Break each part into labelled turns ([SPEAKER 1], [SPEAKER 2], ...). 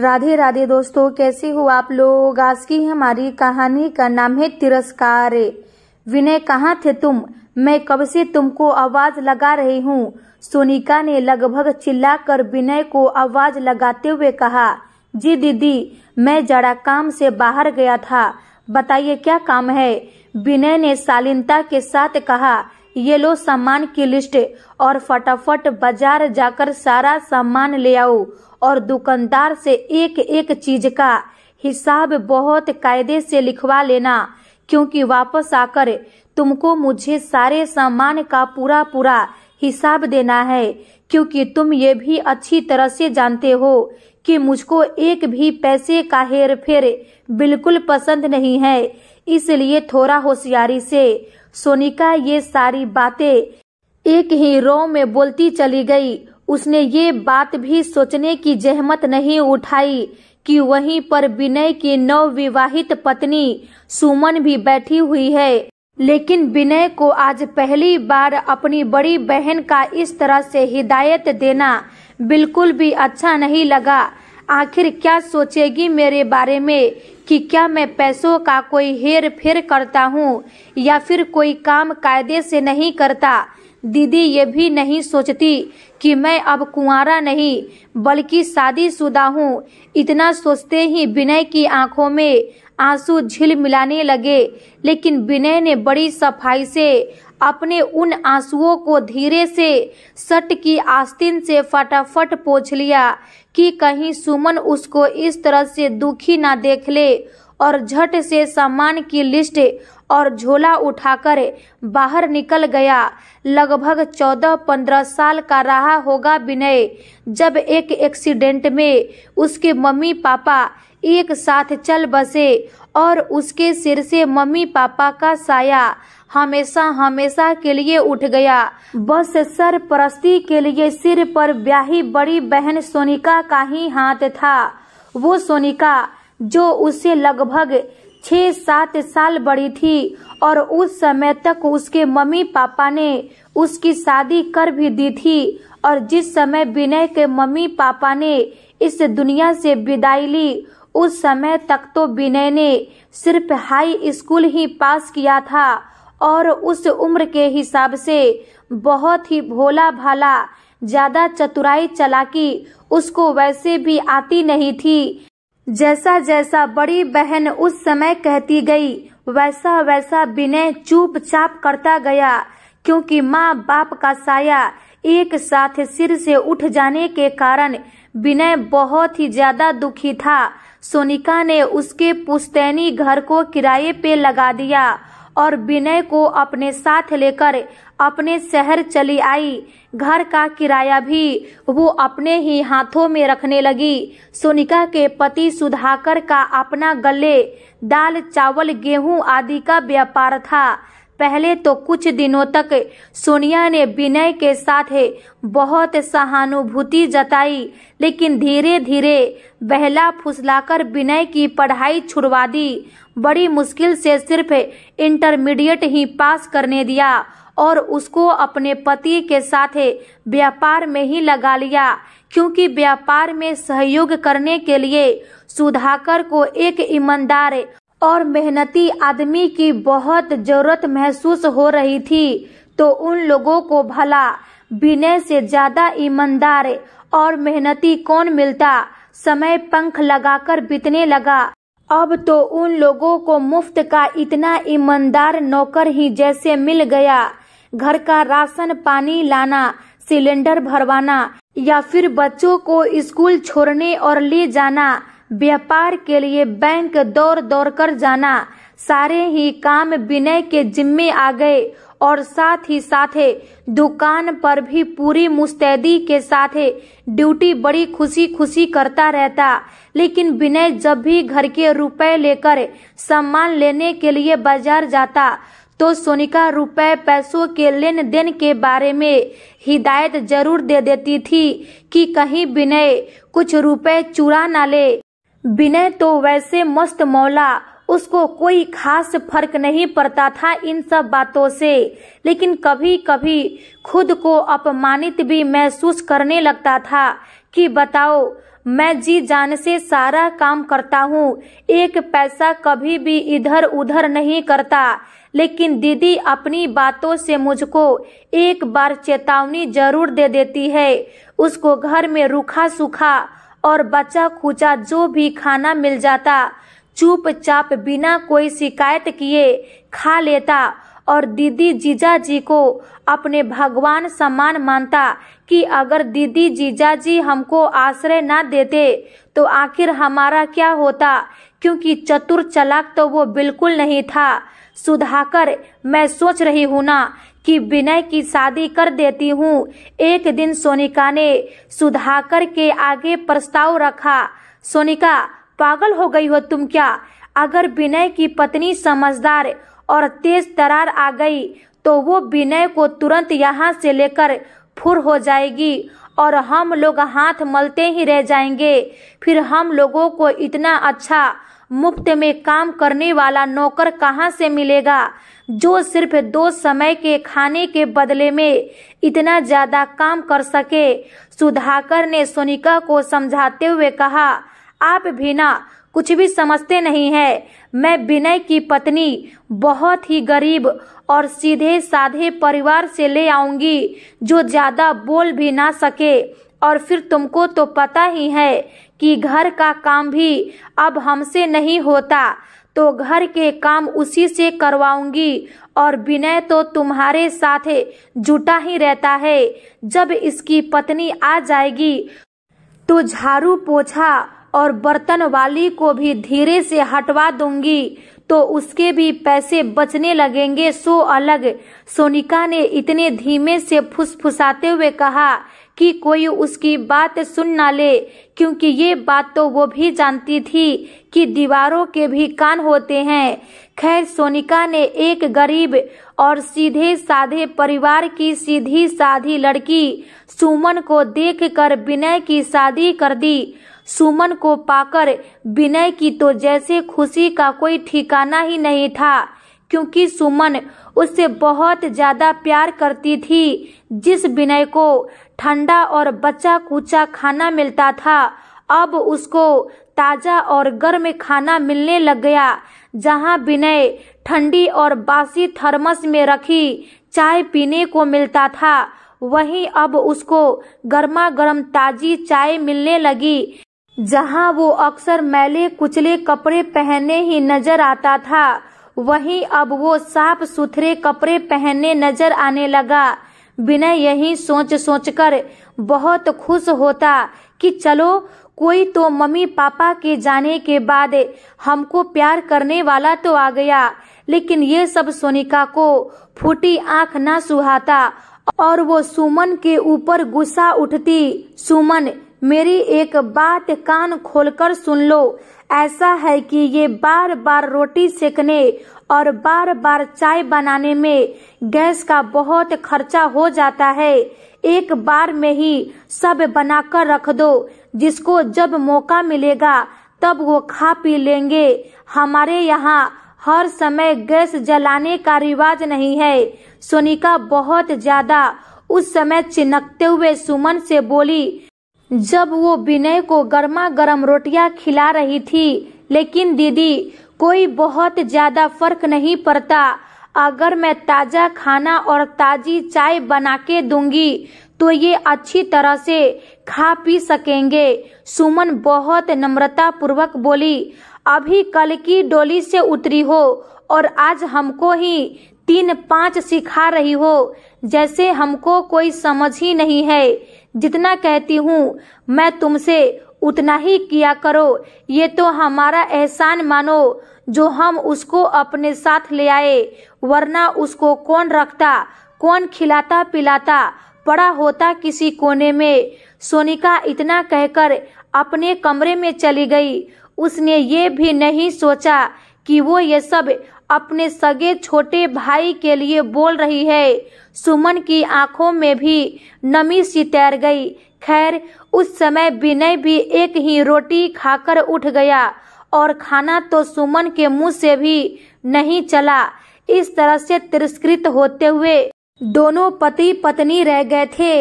[SPEAKER 1] राधे राधे दोस्तों कैसे हो आप लोग आज की हमारी कहानी का नाम है तिरस्कार विनय कहाँ थे तुम मैं कब से तुमको आवाज लगा रही हूँ सोनिका ने लगभग चिल्लाकर विनय को आवाज लगाते हुए कहा जी दीदी मैं जरा काम से बाहर गया था बताइए क्या काम है विनय ने शालीनता के साथ कहा ये लो सामान की लिस्ट और फटाफट बाजार जाकर सारा सामान ले आओ और दुकानदार से एक एक चीज का हिसाब बहुत कायदे से लिखवा लेना क्योंकि वापस आकर तुमको मुझे सारे सामान का पूरा पूरा हिसाब देना है क्योंकि तुम ये भी अच्छी तरह से जानते हो कि मुझको एक भी पैसे का हेर फेर बिल्कुल पसंद नहीं है इसलिए थोड़ा होशियारी से सोनिका ये सारी बातें एक ही रो में बोलती चली गई उसने ये बात भी सोचने की जहमत नहीं उठाई कि वहीं पर विनय की नवविवाहित पत्नी सुमन भी बैठी हुई है लेकिन विनय को आज पहली बार अपनी बड़ी बहन का इस तरह से हिदायत देना बिल्कुल भी अच्छा नहीं लगा आखिर क्या सोचेगी मेरे बारे में कि क्या मैं पैसों का कोई हेर फेर करता हूँ या फिर कोई काम कायदे से नहीं करता दीदी ये भी नहीं सोचती कि मैं अब कुंवारा नहीं बल्कि शादीशुदा हूँ इतना सोचते ही विनय की आंखों में आंसू झिल मिलाने लगे लेकिन विनय ने बड़ी सफाई से अपने उन आंसुओं को धीरे से सट की आस्तीन से फटाफट पोछ लिया कि कहीं सुमन उसको इस तरह से दुखी ना देख ले और झट से सामान की लिस्ट और झोला उठाकर बाहर निकल गया लगभग चौदह पंद्रह साल का रहा होगा विनय जब एक एक्सीडेंट में उसके मम्मी पापा एक साथ चल बसे और उसके सिर से मम्मी पापा का साया हमेशा हमेशा के लिए उठ गया बस सरपरस्ती के लिए सिर पर ब्याही बड़ी बहन सोनिका का ही हाथ था वो सोनिका जो उसे लगभग छह सात साल बड़ी थी और उस समय तक उसके मम्मी पापा ने उसकी शादी कर भी दी थी और जिस समय विनय के मम्मी पापा ने इस दुनिया से विदाई ली उस समय तक तो विनय ने सिर्फ हाई स्कूल ही पास किया था और उस उम्र के हिसाब से बहुत ही भोला भाला ज्यादा चतुराई चलाकी उसको वैसे भी आती नहीं थी जैसा जैसा बड़ी बहन उस समय कहती गई वैसा वैसा विनय चुपचाप करता गया क्योंकि माँ बाप का साया एक साथ सिर से उठ जाने के कारण विनय बहुत ही ज्यादा दुखी था सोनिका ने उसके पुस्तैनी घर को किराए पे लगा दिया और विनय को अपने साथ लेकर अपने शहर चली आई घर का किराया भी वो अपने ही हाथों में रखने लगी सोनिका के पति सुधाकर का अपना गले दाल चावल गेहूं आदि का व्यापार था पहले तो कुछ दिनों तक सोनिया ने विनय के साथ बहुत सहानुभूति जताई लेकिन धीरे धीरे बहला फुसलाकर विनय की पढ़ाई छुड़वा दी बड़ी मुश्किल से सिर्फ इंटरमीडिएट ही पास करने दिया और उसको अपने पति के साथ व्यापार में ही लगा लिया क्योंकि व्यापार में सहयोग करने के लिए सुधाकर को एक ईमानदार और मेहनती आदमी की बहुत जरूरत महसूस हो रही थी तो उन लोगों को भला विनय से ज्यादा ईमानदार और मेहनती कौन मिलता समय पंख लगाकर बीतने लगा अब तो उन लोगों को मुफ्त का इतना ईमानदार नौकर ही जैसे मिल गया घर का राशन पानी लाना सिलेंडर भरवाना या फिर बच्चों को स्कूल छोड़ने और ले जाना व्यापार के लिए बैंक दौड़ दौड़ कर जाना सारे ही काम विनय के जिम्मे आ गए और साथ ही साथ दुकान पर भी पूरी मुस्तैदी के साथ ड्यूटी बड़ी खुशी खुशी करता रहता लेकिन विनय जब भी घर के रुपए लेकर सामान लेने के लिए बाजार जाता तो सोनिका रुपए पैसों के लेन देन के बारे में हिदायत जरूर दे देती थी कि कहीं विनय कुछ रुपए चुरा ना ले विनय तो वैसे मस्त मौला उसको कोई खास फर्क नहीं पड़ता था इन सब बातों से लेकिन कभी कभी खुद को अपमानित भी महसूस करने लगता था कि बताओ मैं जी जान से सारा काम करता हूँ एक पैसा कभी भी इधर उधर नहीं करता लेकिन दीदी अपनी बातों से मुझको एक बार चेतावनी जरूर दे देती है उसको घर में रूखा सूखा और बचा खुचा जो भी खाना मिल जाता चुपचाप बिना कोई शिकायत किए खा लेता और दीदी जीजा जी को अपने भगवान समान मानता कि अगर दीदी जीजा जी हमको आश्रय ना देते तो आखिर हमारा क्या होता क्योंकि चतुर चलाक तो वो बिल्कुल नहीं था सुधाकर मैं सोच रही हूँ ना कि विनय की शादी कर देती हूँ एक दिन सोनिका ने सुधाकर के आगे प्रस्ताव रखा सोनिका पागल हो गई हो तुम क्या अगर विनय की पत्नी समझदार और तेज तरार आ गई तो वो विनय को तुरंत यहाँ से लेकर फुर हो जाएगी और हम लोग हाथ मलते ही रह जाएंगे फिर हम लोगों को इतना अच्छा मुफ्त में काम करने वाला नौकर कहाँ से मिलेगा जो सिर्फ दो समय के खाने के बदले में इतना ज्यादा काम कर सके सुधाकर ने सोनिका को समझाते हुए कहा आप भी ना कुछ भी समझते नहीं है मैं विनय की पत्नी बहुत ही गरीब और सीधे साधे परिवार से ले आऊंगी जो ज्यादा बोल भी ना सके और फिर तुमको तो पता ही है कि घर का काम भी अब हमसे नहीं होता तो घर के काम उसी से करवाऊंगी और विनय तो तुम्हारे साथ जुटा ही रहता है जब इसकी पत्नी आ जाएगी तो झाड़ू पोछा और बर्तन वाली को भी धीरे से हटवा दूंगी तो उसके भी पैसे बचने लगेंगे सो अलग सोनिका ने इतने धीमे से फुसफुसाते हुए कहा कि कोई उसकी बात सुन ना ले क्योंकि ये बात तो वो भी जानती थी कि दीवारों के भी कान होते हैं खैर सोनिका ने एक गरीब और सीधे साधे परिवार की सीधी साधी लड़की सुमन को देखकर विनय की शादी कर दी सुमन को पाकर विनय की तो जैसे खुशी का कोई ठिकाना ही नहीं था क्योंकि सुमन उससे बहुत ज्यादा प्यार करती थी जिस विनय को ठंडा और बचा कुचा खाना मिलता था अब उसको ताजा और गर्म खाना मिलने लग गया जहाँ विनय ठंडी और बासी थर्मस में रखी चाय पीने को मिलता था वहीं अब उसको गर्मा गर्म ताजी चाय मिलने लगी जहाँ वो अक्सर मैले कुचले कपड़े पहने ही नजर आता था वहीं अब वो साफ सुथरे कपड़े पहने नजर आने लगा विनय यही सोच सोच कर बहुत खुश होता कि चलो कोई तो मम्मी पापा के जाने के बाद हमको प्यार करने वाला तो आ गया लेकिन ये सब सोनिका को फूटी आंख ना सुहाता और वो सुमन के ऊपर गुस्सा उठती सुमन मेरी एक बात कान खोलकर सुन लो ऐसा है कि ये बार बार रोटी सेकने और बार बार चाय बनाने में गैस का बहुत खर्चा हो जाता है एक बार में ही सब बनाकर रख दो जिसको जब मौका मिलेगा तब वो खा पी लेंगे हमारे यहाँ हर समय गैस जलाने का रिवाज नहीं है सोनिका बहुत ज्यादा उस समय चिनकते हुए सुमन से बोली जब वो विनय को गर्मा गर्म रोटियाँ खिला रही थी लेकिन दीदी कोई बहुत ज्यादा फर्क नहीं पड़ता अगर मैं ताजा खाना और ताजी चाय बना के दूंगी तो ये अच्छी तरह से खा पी सकेंगे सुमन बहुत नम्रता पूर्वक बोली अभी कल की डोली से उतरी हो और आज हमको ही तीन पाँच सिखा रही हो जैसे हमको कोई समझ ही नहीं है जितना कहती हूँ मैं तुमसे उतना ही किया करो ये तो हमारा एहसान मानो जो हम उसको अपने साथ ले आए वरना उसको कौन रखता कौन खिलाता पिलाता पड़ा होता किसी कोने में सोनिका इतना कहकर अपने कमरे में चली गई उसने ये भी नहीं सोचा कि वो ये सब अपने सगे छोटे भाई के लिए बोल रही है सुमन की आंखों में भी नमी सी तैर गई खैर उस समय विनय भी एक ही रोटी खाकर उठ गया और खाना तो सुमन के मुंह से भी नहीं चला इस तरह से तिरस्कृत होते हुए दोनों पति पत्नी रह गए थे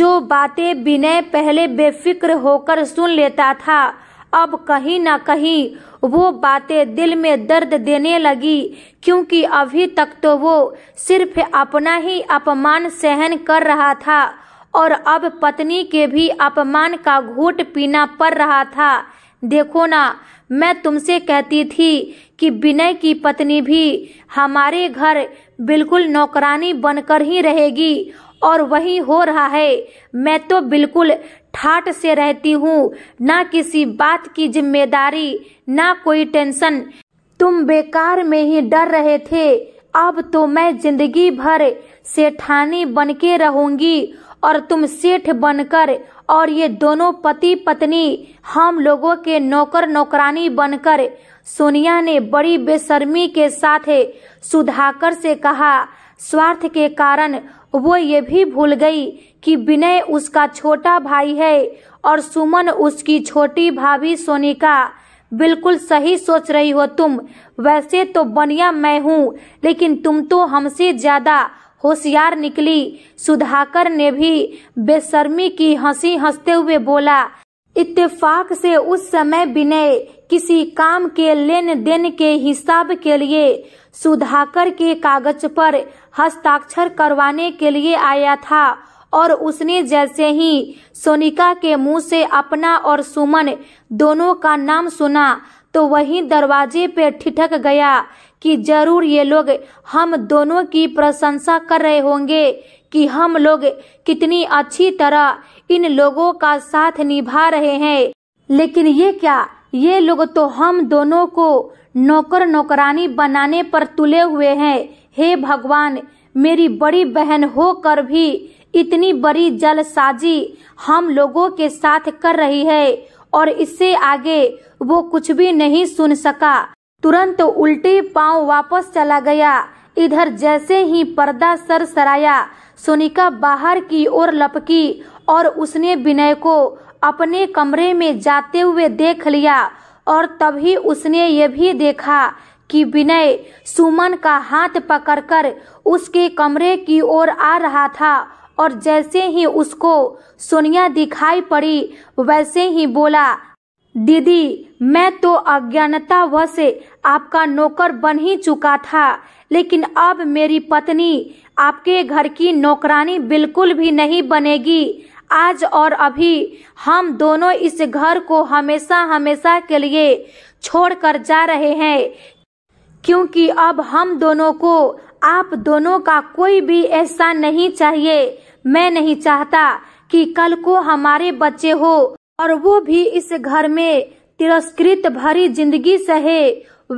[SPEAKER 1] जो बातें विनय पहले बेफिक्र होकर सुन लेता था अब कहीं ना कहीं वो बातें दिल में दर्द देने लगी क्योंकि अभी तक तो वो सिर्फ अपना ही अपमान सहन कर रहा था और अब पत्नी के भी अपमान का घूट पीना पड़ रहा था देखो ना मैं तुमसे कहती थी कि विनय की पत्नी भी हमारे घर बिल्कुल नौकरानी बनकर ही रहेगी और वही हो रहा है मैं तो बिल्कुल ठाट से रहती हूँ ना किसी बात की जिम्मेदारी ना कोई टेंशन तुम बेकार में ही डर रहे थे अब तो मैं जिंदगी भर सेठानी बन के रहूंगी और तुम सेठ बनकर और ये दोनों पति पत्नी हम लोगों के नौकर नौकरानी बनकर सोनिया ने बड़ी बेशर्मी के साथ सुधाकर से कहा स्वार्थ के कारण वो ये भी भूल गई कि विनय उसका छोटा भाई है और सुमन उसकी छोटी भाभी सोनिका बिल्कुल सही सोच रही हो तुम वैसे तो बनिया मैं हूँ लेकिन तुम तो हमसे ज्यादा होशियार निकली सुधाकर ने भी बेशर्मी की हंसी हंसते हुए बोला इत्तेफाक से उस समय विनय किसी काम के लेन देन के हिसाब के लिए सुधाकर के कागज पर हस्ताक्षर करवाने के लिए आया था और उसने जैसे ही सोनिका के मुंह से अपना और सुमन दोनों का नाम सुना तो वही दरवाजे पे ठिठक गया कि जरूर ये लोग हम दोनों की प्रशंसा कर रहे होंगे कि हम लोग कितनी अच्छी तरह इन लोगों का साथ निभा रहे हैं लेकिन ये क्या ये लोग तो हम दोनों को नौकर नौकरानी बनाने पर तुले हुए हैं हे भगवान मेरी बड़ी बहन होकर भी इतनी बड़ी जलसाजी हम लोगों के साथ कर रही है और इससे आगे वो कुछ भी नहीं सुन सका तुरंत उल्टे पांव वापस चला गया इधर जैसे ही पर्दा सर सराया सोनिका बाहर की ओर लपकी और उसने विनय को अपने कमरे में जाते हुए देख लिया और तभी उसने ये भी देखा कि विनय सुमन का हाथ पकड़कर उसके कमरे की ओर आ रहा था और जैसे ही उसको सोनिया दिखाई पड़ी वैसे ही बोला दीदी मैं तो अज्ञानता वश आपका नौकर बन ही चुका था लेकिन अब मेरी पत्नी आपके घर की नौकरानी बिल्कुल भी नहीं बनेगी आज और अभी हम दोनों इस घर को हमेशा हमेशा के लिए छोड़कर जा रहे हैं क्योंकि अब हम दोनों को आप दोनों का कोई भी ऐसा नहीं चाहिए मैं नहीं चाहता कि कल को हमारे बच्चे हो और वो भी इस घर में तिरस्कृत भरी जिंदगी सहे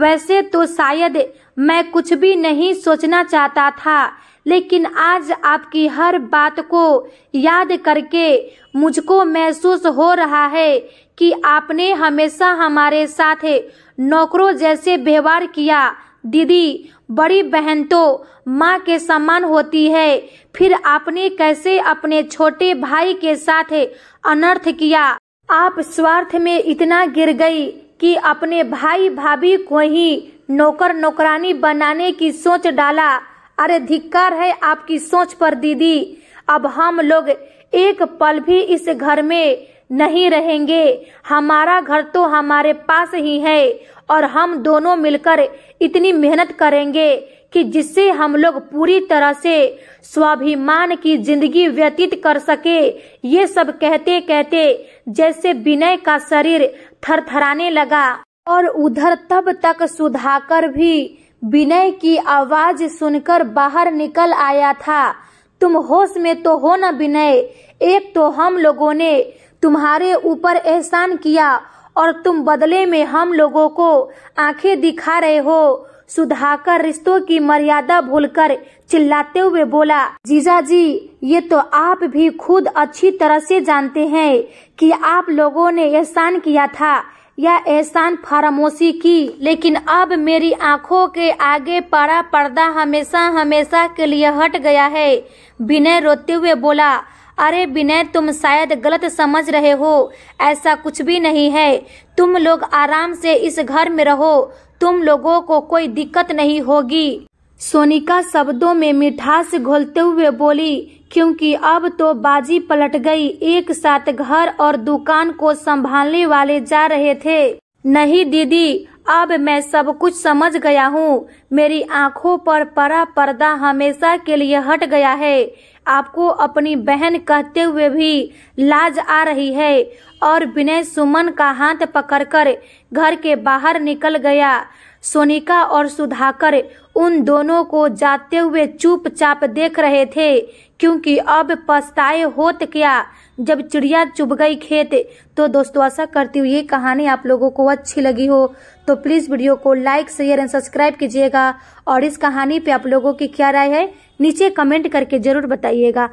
[SPEAKER 1] वैसे तो शायद मैं कुछ भी नहीं सोचना चाहता था लेकिन आज आपकी हर बात को याद करके मुझको महसूस हो रहा है कि आपने हमेशा हमारे साथ नौकरों जैसे व्यवहार किया दीदी बड़ी बहन तो माँ के समान होती है फिर आपने कैसे अपने छोटे भाई के साथ अनर्थ किया आप स्वार्थ में इतना गिर गई कि अपने भाई भाभी को ही नौकर नौकरानी बनाने की सोच डाला अरे धिक्कार है आपकी सोच पर दीदी अब हम लोग एक पल भी इस घर में नहीं रहेंगे हमारा घर तो हमारे पास ही है और हम दोनों मिलकर इतनी मेहनत करेंगे कि जिससे हम लोग पूरी तरह से स्वाभिमान की जिंदगी व्यतीत कर सके ये सब कहते कहते जैसे विनय का शरीर थरथराने लगा और उधर तब तक सुधाकर भी विनय की आवाज सुनकर बाहर निकल आया था तुम होश में तो हो न विनय एक तो हम लोगों ने तुम्हारे ऊपर एहसान किया और तुम बदले में हम लोगों को आंखें दिखा रहे हो सुधाकर रिश्तों की मर्यादा भूलकर चिल्लाते हुए बोला जीजा जी ये तो आप भी खुद अच्छी तरह से जानते हैं कि आप लोगों ने एहसान किया था या एहसान फरामोशी की लेकिन अब मेरी आंखों के आगे पड़ा पर्दा हमेशा हमेशा के लिए हट गया है विनय रोते हुए बोला अरे विनय तुम शायद गलत समझ रहे हो ऐसा कुछ भी नहीं है तुम लोग आराम से इस घर में रहो तुम लोगों को कोई दिक्कत नहीं होगी सोनिका शब्दों में मिठास घोलते हुए बोली क्योंकि अब तो बाजी पलट गई एक साथ घर और दुकान को संभालने वाले जा रहे थे नहीं दीदी अब मैं सब कुछ समझ गया हूँ मेरी आंखों पर पड़ा पर्दा हमेशा के लिए हट गया है आपको अपनी बहन कहते हुए भी लाज आ रही है और विनय सुमन का हाथ पकड़कर घर के बाहर निकल गया सोनिका और सुधाकर उन दोनों को जाते हुए चुपचाप देख रहे थे क्योंकि अब पछताए होत क्या जब चिड़िया चुभ गई खेत तो दोस्तों आशा करती हूँ ये कहानी आप लोगों को अच्छी लगी हो तो प्लीज़ वीडियो को लाइक शेयर एंड सब्सक्राइब कीजिएगा और इस कहानी पे आप लोगों की क्या राय है नीचे कमेंट करके जरूर बताइएगा